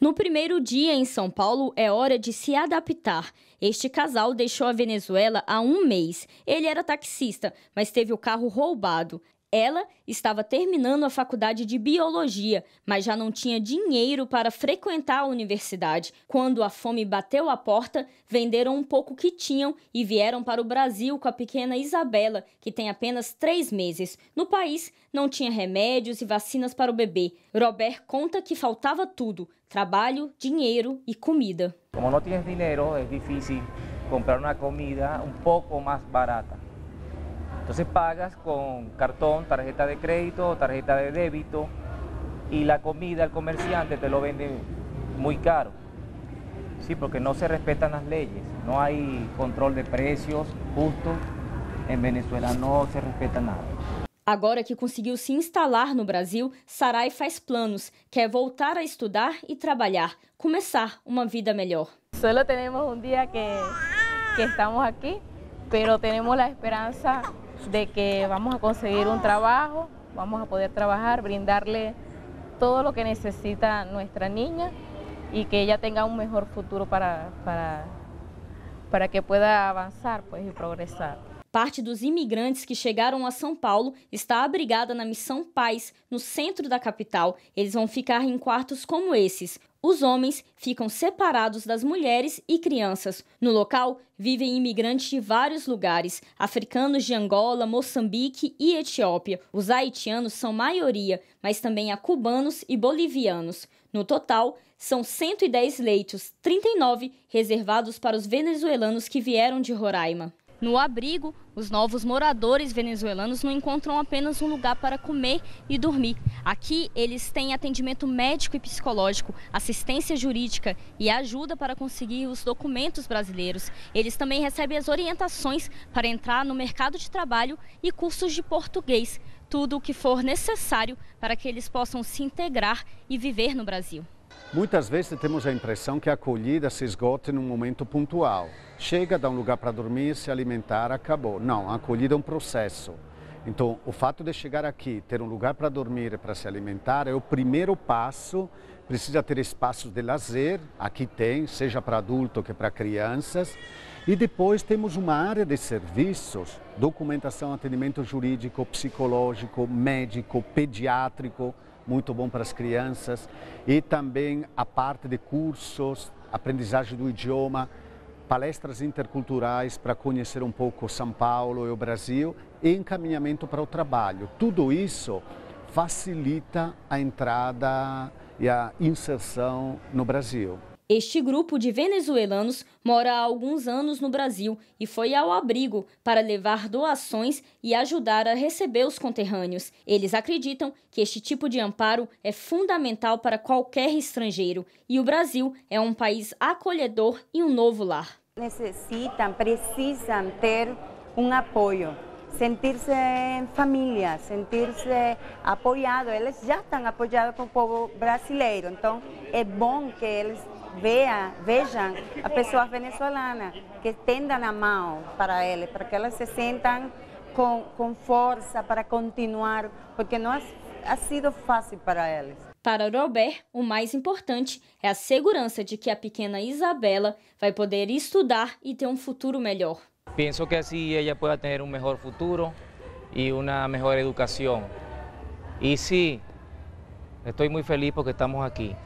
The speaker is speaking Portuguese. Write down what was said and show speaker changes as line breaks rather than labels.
No primeiro dia em São Paulo, é hora de se adaptar. Este casal deixou a Venezuela há um mês. Ele era taxista, mas teve o carro roubado. Ela estava terminando a faculdade de biologia, mas já não tinha dinheiro para frequentar a universidade. Quando a fome bateu a porta, venderam um pouco que tinham e vieram para o Brasil com a pequena Isabela, que tem apenas três meses. No país, não tinha remédios e vacinas para o bebê. Robert conta que faltava tudo: trabalho, dinheiro e comida.
Como não tinha dinheiro, é difícil comprar uma comida um pouco mais barata. Entonces pagas con cartón, tarjeta de crédito, tarjeta de débito y la comida al comerciante te lo vende muy caro. Sí, porque no se respetan las leyes, no hay control de precios justo. Em Venezuela não se respeita nada.
Agora que conseguiu se instalar no Brasil, Sarai faz planos, quer voltar a estudar e trabalhar, começar uma vida melhor. Solo temos um dia que, que estamos aqui pero tenemos la esperanza de que vamos a conseguir
un trabajo, vamos a poder trabajar, brindarle todo lo que necesita
nuestra niña y que ella tenga un mejor futuro para, para, para que pueda avanzar pues, y progresar. Parte dos imigrantes que chegaram a São Paulo está abrigada na Missão Paz, no centro da capital. Eles vão ficar em quartos como esses. Os homens ficam separados das mulheres e crianças. No local, vivem imigrantes de vários lugares: africanos de Angola, Moçambique e Etiópia. Os haitianos são maioria, mas também há cubanos e bolivianos. No total, são 110 leitos, 39 reservados para os venezuelanos que vieram de Roraima. No abrigo, os novos moradores venezuelanos não encontram apenas um lugar para comer e dormir. Aqui, eles têm atendimento médico e psicológico, assistência jurídica e ajuda para conseguir os documentos brasileiros. Eles também recebem as orientações para entrar no mercado de trabalho e cursos de português, tudo o que for necessário para que eles possam se integrar e viver no Brasil.
Muitas vezes temos a impressão que a acolhida se esgota num momento pontual. Chega, dá um lugar para dormir, se alimentar, acabou. Não, a acolhida é um processo. Então, o fato de chegar aqui, ter um lugar para dormir e para se alimentar é o primeiro passo. Precisa ter espaços de lazer, aqui tem, seja para adulto que para crianças. E depois temos uma área de serviços, documentação, atendimento jurídico, psicológico, médico, pediátrico, muito bom para as crianças. E também a parte de cursos, aprendizagem do idioma, palestras interculturais para conhecer um pouco São Paulo e o Brasil e encaminhamento para o trabalho. Tudo isso facilita a entrada e a inserção no Brasil.
Este grupo de venezuelanos mora há alguns anos no Brasil e foi ao abrigo para levar doações e ajudar a receber os conterrâneos. Eles acreditam que este tipo de amparo é fundamental para qualquer estrangeiro e o Brasil é um país acolhedor e um novo lar.
Necessitam, precisam ter um apoio sentir-se em família, sentir-se apoiado. Eles já estão apoiados com o povo brasileiro, então é bom que eles veja, veja a pessoa venezuelana, que tenda na mão para ela, para que elas se sintam com, com força para
continuar, porque não ha sido fácil para elas. Para Robert, o mais importante é a segurança de que a pequena Isabela vai poder estudar e ter um futuro melhor.
Penso que assim ela possa ter um melhor futuro e uma melhor educação. E sim, estou muito feliz porque estamos aqui.